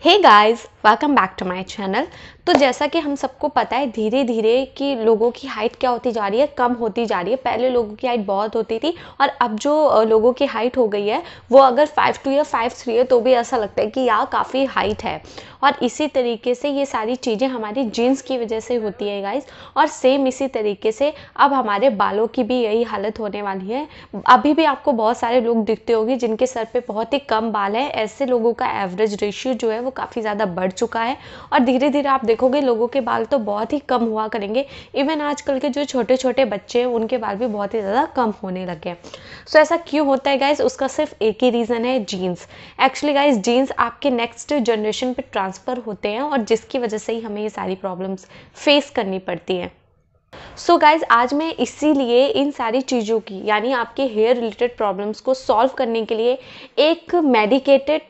Hey guys, welcome back to my channel. तो जैसा कि हम सबको पता है धीरे धीरे कि लोगों की हाइट क्या होती जा रही है कम होती जा रही है पहले लोगों की हाइट बहुत होती थी और अब जो लोगों की हाइट हो गई है वो अगर फाइव टू या फाइव थ्री है तो भी ऐसा लगता है कि यार काफ़ी हाइट है और इसी तरीके से ये सारी चीज़ें हमारी जीन्स की वजह से होती है गाइज और सेम इसी तरीके से अब हमारे बालों की भी यही हालत होने वाली है अभी भी आपको बहुत सारे लोग दिखते होंगे जिनके सर पे बहुत ही कम बाल है ऐसे लोगों का एवरेज रेशियो जो है वो काफ़ी ज़्यादा बढ़ चुका है और धीरे धीरे आप देख देखोगे लोगों के बाल तो बहुत ही कम हुआ करेंगे इवन आजकल के जो छोटे छोटे बच्चे हैं उनके बाल भी बहुत ही ज़्यादा कम होने लगे हैं so, सो ऐसा क्यों होता है गाइज उसका सिर्फ एक ही रीज़न है जीन्स एक्चुअली गाइज जीन्स आपके नेक्स्ट जनरेशन पर ट्रांसफ़र होते हैं और जिसकी वजह से ही हमें ये सारी प्रॉब्लम्स फेस करनी पड़ती हैं सो so गाइज आज मैं इसीलिए इन सारी चीज़ों की यानी आपके हेयर रिलेटेड प्रॉब्लम्स को सॉल्व करने के लिए एक मेडिकेटेड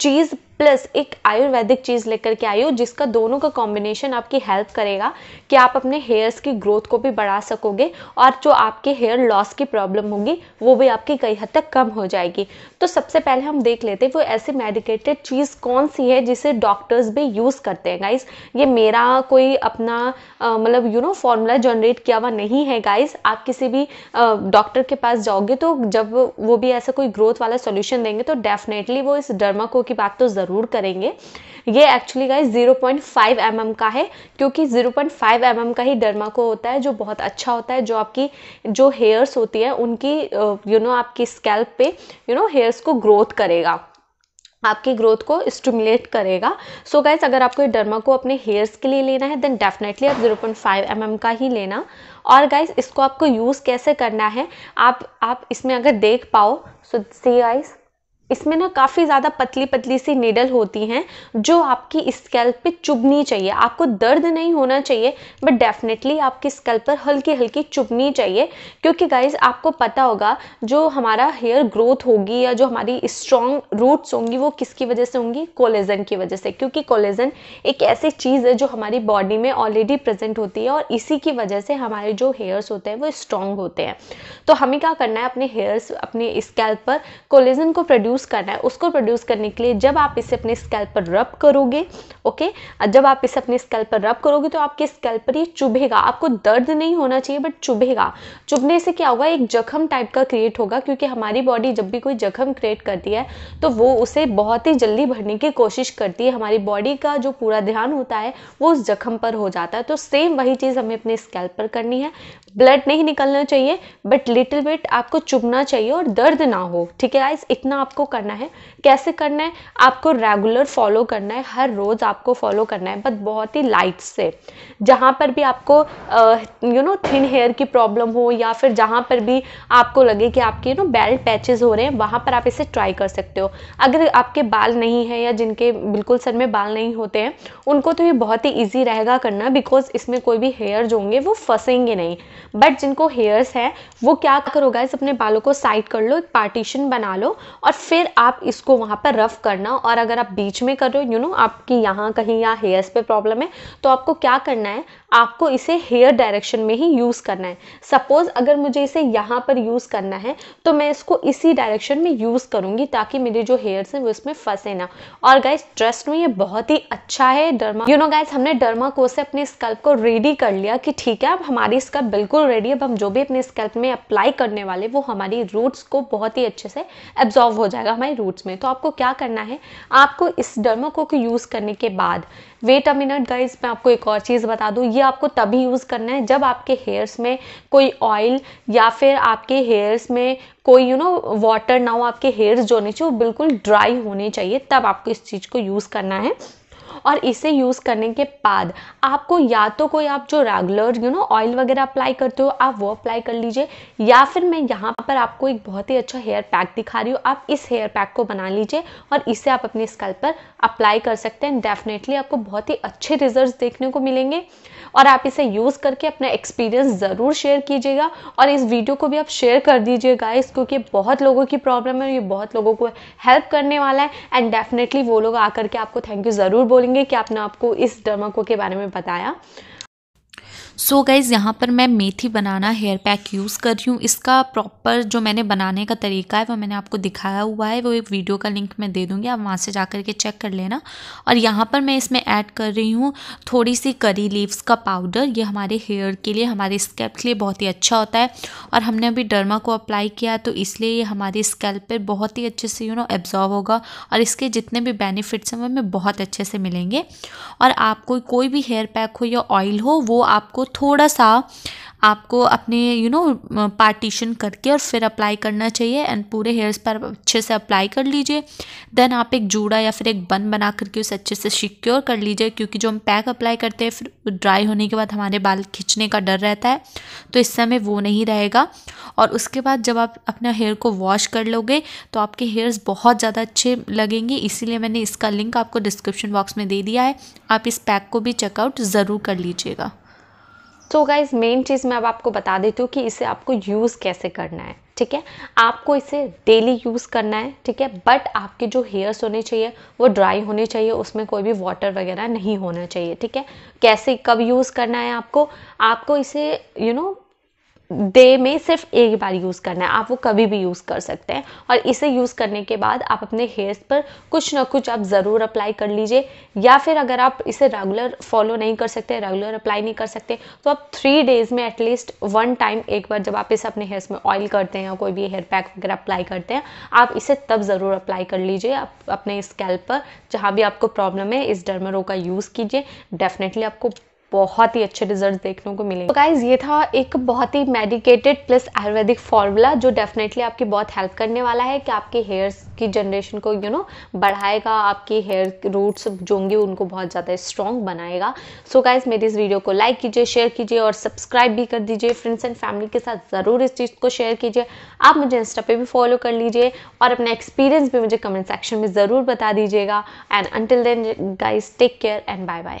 चीज़ प्लस एक आयुर्वेदिक चीज़ लेकर के आई हो जिसका दोनों का कॉम्बिनेशन आपकी हेल्प करेगा कि आप अपने हेयर्स की ग्रोथ को भी बढ़ा सकोगे और जो आपके हेयर लॉस की प्रॉब्लम होगी वो भी आपकी कई हद तक कम हो जाएगी तो सबसे पहले हम देख लेते हैं वो ऐसी मेडिकेटेड चीज़ कौन सी है जिसे डॉक्टर्स भी यूज़ करते हैं गाइस ये मेरा कोई अपना मतलब यू नो फॉर्मूला जनरेट किया हुआ नहीं है गाइस आप किसी भी डॉक्टर के पास जाओगे तो जब वो भी ऐसा कोई ग्रोथ वाला सोल्यूशन देंगे तो डेफिनेटली वो इस डर्मा को की बात तो ज़रूर ज़रूर करेंगे ये एक्चुअली गाइस 0.5 पॉइंट mm का है क्योंकि 0.5 पॉइंट mm का ही डर्मा को होता है जो बहुत अच्छा होता है जो आपकी जो हेयर्स होती है उनकी यू uh, नो know, आपकी स्कैल्प पे यू नो हेयर्स को ग्रोथ करेगा आपकी ग्रोथ को स्टिमुलेट करेगा सो so गाइज अगर आपको ये डर्मा को अपने हेयर्स के लिए लेना है देन डेफिनेटली आप 0.5 पॉइंट mm का ही लेना और गाइज इसको आपको यूज़ कैसे करना है आप आप इसमें अगर देख पाओ सो सी गाइज़ इसमें ना काफ़ी ज़्यादा पतली पतली सी नीडल होती हैं जो आपकी स्कैल्प पे चुभनी चाहिए आपको दर्द नहीं होना चाहिए बट डेफिनेटली आपकी स्कैल्प पर हल्की हल्की चुभनी चाहिए क्योंकि गाइज आपको पता होगा जो हमारा हेयर ग्रोथ होगी या जो हमारी स्ट्रॉन्ग रूट्स होंगी वो किसकी वजह से होंगी कोलेजन की वजह से क्योंकि कोलेजन एक ऐसी चीज़ है जो हमारी बॉडी में ऑलरेडी प्रेजेंट होती है और इसी की वजह से हमारे जो हेयर्स होते हैं वो स्ट्रॉन्ग होते हैं तो हमें क्या करना है अपने हेयर्स अपने स्कैल्प पर कोलेजन को प्रोड्यूस प्रोड्यूस करना है उसको प्रोड्यूस करने के लिए जब आप इसे अपने स्कैल्प पर रब करोगे ओके जब आप इसे अपने स्कैल्प पर रब करोगे तो आपके स्कैल्प पर ये चुभेगा आपको दर्द नहीं होना चाहिए बट चुभेगा चुभने से क्या होगा एक जख्म टाइप का क्रिएट होगा क्योंकि हमारी बॉडी जब भी कोई जख्म क्रिएट करती है तो वो उसे बहुत ही जल्दी भरने की कोशिश करती है हमारी बॉडी का जो पूरा ध्यान होता है वो उस जख्म पर हो जाता है तो सेम वही चीज़ हमें अपने स्कैल्प पर करनी है ब्लड नहीं निकलना चाहिए बट लिटिल बिट आपको चुभना चाहिए और दर्द ना हो ठीक है गाइस इतना आपको करना है कैसे करना है आपको रेगुलर फॉलो करना है हर रोज़ आपको फॉलो करना है बट बहुत ही लाइट से जहाँ पर भी आपको यू नो थिन हेयर की प्रॉब्लम हो या फिर जहाँ पर भी आपको लगे कि आपके यू नो बैल पैचेज हो रहे हैं वहाँ पर आप इसे ट्राई कर सकते हो अगर आपके बाल नहीं है या जिनके बिल्कुल सर में बाल नहीं होते हैं उनको तो ये बहुत ही ईजी रहेगा करना बिकॉज इसमें कोई भी हेयर जो होंगे वो फंसेंगे नहीं बट जिनको हेयर्स हैं वो क्या करो अपने बालों को साइड कर लो एक पार्टीशन बना लो और फिर फिर आप इसको वहाँ पर रफ़ करना और अगर आप बीच में कर रहे हो यू नो आपकी यहाँ कहीं या हेयर्स पे प्रॉब्लम है तो आपको क्या करना है आपको इसे हेयर डायरेक्शन में ही यूज़ करना है सपोज़ अगर मुझे इसे यहाँ पर यूज़ करना है तो मैं इसको इसी डायरेक्शन में यूज़ करूँगी ताकि मेरे जो हेयर्स हैं वो इसमें फंसे ना और गाइज ट्रस्ट में ये बहुत ही अच्छा है डरमा यू नो गाइज हमने डर्मा को से अपने स्कल्प को रेडी कर लिया कि ठीक है अब हमारी स्कल्प बिल्कुल रेडी अब हम जो भी अपने स्कल्प में अप्लाई करने वाले वो हमारी रूट्स को बहुत ही अच्छे से एब्जॉर्व हो जाएगा जाएगा हमारे रूट्स में तो आपको क्या करना है आपको इस डर्मोको को यूज़ करने के बाद वेट अ मिनट गाइज मैं आपको एक और चीज़ बता दूँ ये आपको तभी यूज़ करना है जब आपके हेयर्स में कोई ऑयल या फिर आपके हेयर्स में कोई यू नो वाटर ना हो आपके हेयर्स जो होने चाहिए वो बिल्कुल ड्राई होने चाहिए तब आपको इस चीज़ को यूज़ करना है और इसे यूज़ करने के बाद आपको या तो कोई आप जो रेगुलर यू नो ऑयल वगैरह अप्लाई करते हो आप वो अप्लाई कर लीजिए या फिर मैं यहाँ पर आपको एक बहुत ही अच्छा हेयर पैक दिखा रही हूँ आप इस हेयर पैक को बना लीजिए और इसे आप अपने स्कल पर अप्लाई कर सकते हैं डेफिनेटली आपको बहुत ही अच्छे रिजल्ट देखने को मिलेंगे और आप इसे यूज़ करके अपना एक्सपीरियंस ज़रूर शेयर कीजिएगा और इस वीडियो को भी आप शेयर कर दीजिए गाइस क्योंकि बहुत लोगों की प्रॉब्लम है ये बहुत लोगों को हेल्प करने वाला है एंड डेफिनेटली वो लोग आकर के आपको थैंक यू ज़रूर बोलेंगे होंगे कि आपने आपको इस डर्माको के बारे में बताया सो गाइज़ यहाँ पर मैं मेथी बनाना हेयर पैक यूज़ कर रही हूँ इसका प्रॉपर जो मैंने बनाने का तरीका है वो मैंने आपको दिखाया हुआ है वो एक वीडियो का लिंक मैं दे दूँगी आप वहाँ से जा कर के चेक कर लेना और यहाँ पर मैं इसमें ऐड कर रही हूँ थोड़ी सी करी लीव्स का पाउडर ये हमारे हेयर के लिए हमारे स्कैल्प के लिए बहुत ही अच्छा होता है और हमने अभी डर्मा को अप्लाई किया तो इसलिए ये हमारे स्कैल्प पर बहुत ही अच्छे से यू नो एब्जॉर्व होगा और इसके जितने भी बेनिफिट्स हैं वो हमें बहुत अच्छे से मिलेंगे और आपको कोई भी हेयर पैक हो या ऑयल हो वो आपको थोड़ा सा आपको अपने यू नो पार्टीशन करके और फिर अप्लाई करना चाहिए एंड पूरे हेयर्स पर अच्छे से अप्लाई कर लीजिए देन आप एक जूड़ा या फिर एक बन बना करके उसे अच्छे से सिक्योर कर लीजिए क्योंकि जो हम पैक अप्लाई करते हैं फिर ड्राई होने के बाद हमारे बाल खींचने का डर रहता है तो इस समय वो नहीं रहेगा और उसके बाद जब आप अपना हेयर को वॉश कर लोगे तो आपके हेयर्स बहुत ज़्यादा अच्छे लगेंगे इसीलिए मैंने इसका लिंक आपको डिस्क्रिप्शन बॉक्स में दे दिया है आप इस पैक को भी चेकआउट ज़रूर कर लीजिएगा सो गाइज मेन चीज़ मैं अब आपको बता देती हूँ कि इसे आपको यूज़ कैसे करना है ठीक है आपको इसे डेली यूज़ करना है ठीक है बट आपके जो हेयर्स होने चाहिए वो ड्राई होने चाहिए उसमें कोई भी वाटर वगैरह नहीं होना चाहिए ठीक है कैसे कब यूज़ करना है आपको आपको इसे you you know know, day में सिर्फ एक बार यूज़ करना है आप वो कभी भी यूज़ कर सकते हैं और इसे यूज़ करने के बाद आप अपने हेयर्स पर कुछ ना कुछ आप ज़रूर अप्लाई कर लीजिए या फिर अगर आप इसे रेगुलर फॉलो नहीं कर सकते रेगुलर अप्लाई नहीं कर सकते तो आप थ्री डेज़ में एटलीस्ट वन टाइम एक बार जब आप इसे अपने हेयर्स में ऑयल करते हैं या कोई भी हेयर पैक वगैरह अप्लाई करते हैं आप इसे तब ज़रूर अप्लाई कर लीजिए आप अपने स्कैल्प पर जहाँ भी आपको प्रॉब्लम है इस डरमरों का यूज़ कीजिए डेफिनेटली आपको बहुत ही अच्छे रिजल्ट देखने को मिले तो गाइज ये था एक बहुत ही मेडिकेटेड प्लस आयुर्वेदिक फॉर्मूला जो डेफिनेटली आपकी बहुत हेल्प करने वाला है कि आपके हेयर्स की जनरेशन को यू you नो know, बढ़ाएगा आपके हेयर रूट्स जो होंगे उनको बहुत ज़्यादा स्ट्रॉन्ग बनाएगा सो so गाइज मेरी इस वीडियो को लाइक कीजिए शेयर कीजिए और सब्सक्राइब भी कर दीजिए फ्रेंड्स एंड फैमिली के साथ ज़रूर इस चीज़ को शेयर कीजिए आप मुझे इंस्टा पे भी फॉलो कर लीजिए और अपना एक्सपीरियंस भी मुझे कमेंट सेक्शन में ज़रूर बता दीजिएगा and until then guys take care and bye bye